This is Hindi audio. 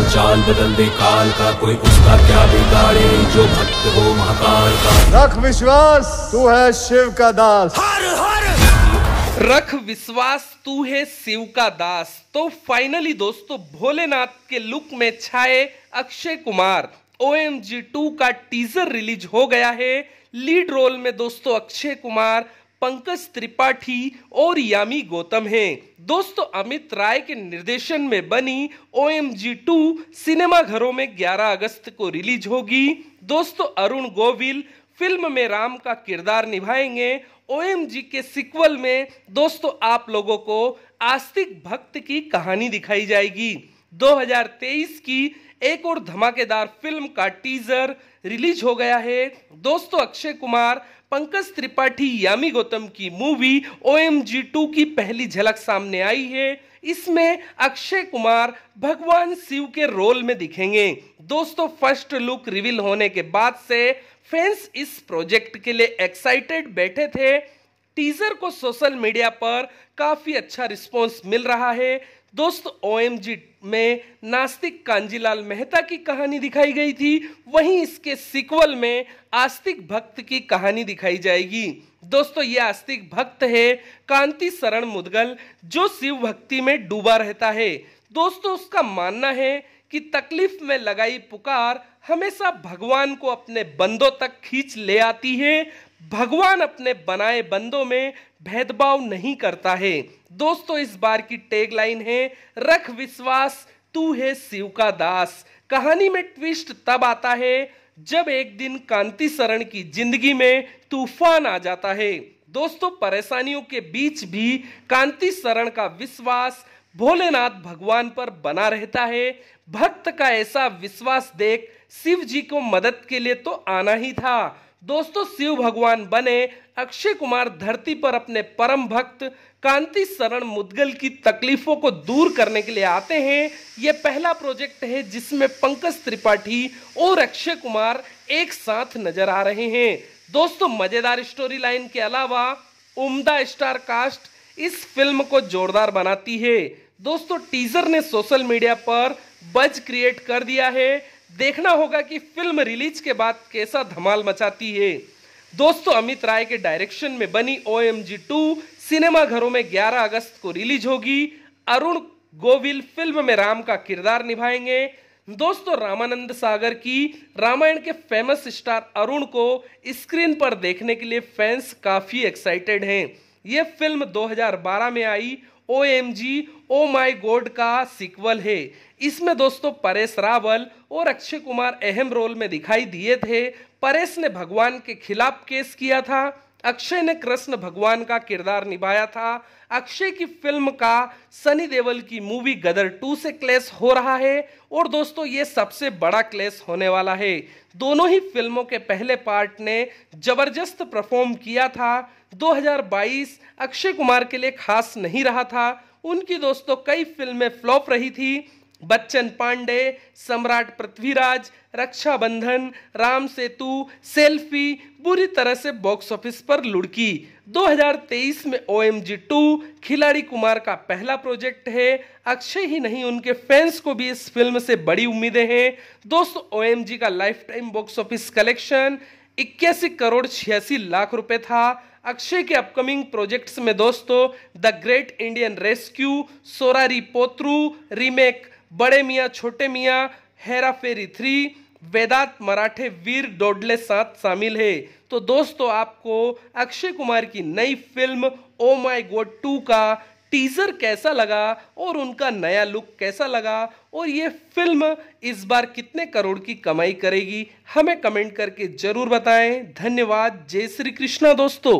जो चाल बदल दे काल का कोई उसका क्या बिगाड़े जो भक्त हो महाकाल का रख विश्वास तू है शिव का दास हर हर रख विश्वास तू है शिव का दास तो फाइनली दोस्तों भोलेनाथ के लुक में छाए Akshay Kumar O M G two का टीजर रिलीज हो गया है लीड रोल में दोस्तों अक्षय कुमार पंकज त्रिपाठी और यामी गौतम हैं दोस्तों अमित राय के निर्देशन में बनी ओ एम जी टू सिनेमाघरों में 11 अगस्त को रिलीज होगी दोस्तों अरुण गोविल फिल्म में राम का किरदार निभाएंगे ओ एम जी के सिक्वल में दोस्तों आप लोगों को आस्तिक भक्त की कहानी दिखाई जाएगी 2023 की एक और धमाकेदार फिल्म का टीजर रिलीज हो गया है दोस्तों अक्षय कुमार पंकज त्रिपाठी यामी गौतम की movie O M G two की पहली झलक सामने आई है इसमें अक्षय कुमार भगवान शिव के रोल में दिखेंगे दोस्तों फर्स्ट लुक रिवील होने के बाद से फैंस इस प्रोजेक्ट के लिए एक्साइटेड बैठे थे टीजर को सोशल मीडिया पर काफ़ी अच्छा रिस्पॉन्स मिल रहा है दोस्त ओएमजी में नास्तिक कांजीलाल मेहता की कहानी दिखाई गई थी वहीं इसके सिक्वल में आस्तिक भक्त की कहानी दिखाई जाएगी दोस्तों ये आस्तिक भक्त है कांति शरण मुदगल जो शिव भक्ति में डूबा रहता है दोस्तों उसका मानना है कि तकलीफ में लगाई पुकार हमेशा भगवान को अपने बंदों तक खींच ले आती है भगवान अपने बनाए बंदों में भेदभाव नहीं करता है दोस्तों इस बार की टैगलाइन है रख विश्वास तू है शिव का दास कहानी में ट्विस्ट तब आता है जब एक दिन कांति शरण की जिंदगी में तूफान आ जाता है दोस्तों परेशानियों के बीच भी कांति शरण का विश्वास भोलेनाथ भगवान पर बना रहता है भक्त का ऐसा विश्वास देख शिव जी को मदद के लिए तो आना ही था दोस्तों शिव भगवान बने अक्षय कुमार धरती पर अपने परम भक्त कांति शरण मुदगल की तकलीफों को दूर करने के लिए आते हैं यह पहला प्रोजेक्ट है जिसमें पंकज त्रिपाठी और अक्षय कुमार एक साथ नजर आ रहे हैं दोस्तों मजेदार स्टोरी लाइन के अलावा उम्दा स्टार कास्ट इस फिल्म को जोरदार बनाती है दोस्तों टीजर ने सोशल मीडिया पर बज क्रिएट कर दिया है देखना होगा कि फिल्म रिलीज के बाद कैसा धमाल मचाती है दोस्तों अमित राय के डायरेक्शन में बनी O M G two cinema घरों में 11 अगस्त को रिलीज होगी अरुण गोविल फिल्म में राम का किरदार निभाएंगे दोस्तों रामानंद सागर की रामायण के फेमस स्टार अरुण को स्क्रीन पर देखने के लिए फैंस काफ़ी एक्साइटेड हैं ये फिल्म 2012 में आई ओ एम जी ओ माई गोड का सिक्वल है इसमें दोस्तों परेश रावल और अक्षय कुमार अहम रोल में दिखाई दिए थे परेश ने भगवान के खिलाफ केस किया था अक्षय ने कृष्ण भगवान का किरदार निभाया था अक्षय की फिल्म का सनी देवल की मूवी गदर टू से क्लेश हो रहा है और दोस्तों ये सबसे बड़ा क्लेश होने वाला है दोनों ही फिल्मों के पहले पार्ट ने जबरदस्त परफॉर्म किया था 2022 अक्षय कुमार के लिए खास नहीं रहा था उनकी दोस्तों कई फिल्में फ्लॉप रही थी बच्चन पांडे सम्राट पृथ्वीराज रक्षाबंधन राम सेतु सेल्फी बुरी तरह से बॉक्स ऑफिस पर लुढ़की 2023 में ओ एम जी टू खिलाड़ी कुमार का पहला प्रोजेक्ट है अक्षय ही नहीं उनके फैंस को भी इस फिल्म से बड़ी उम्मीदें हैं दोस्तों ओ एम जी का lifetime box office collection इक्यासी करोड़ छियासी लाख रुपए था अक्षय के अपकमिंग प्रोजेक्ट्स में दोस्तों the great Indian rescue Soorarai Pottru remake Bade Miyan छोटे मियाँ हेरा फेरी थ्री वेदांत मराठे वीर डोडले साथ शामिल है तो दोस्तों आपको अक्षय कुमार की नई फिल्म ओ माई गोड टू का टीज़र कैसा लगा और उनका नया लुक कैसा लगा और ये फिल्म इस बार कितने करोड़ की कमाई करेगी हमें कमेंट करके ज़रूर बताएं धन्यवाद जय श्री कृष्णा दोस्तों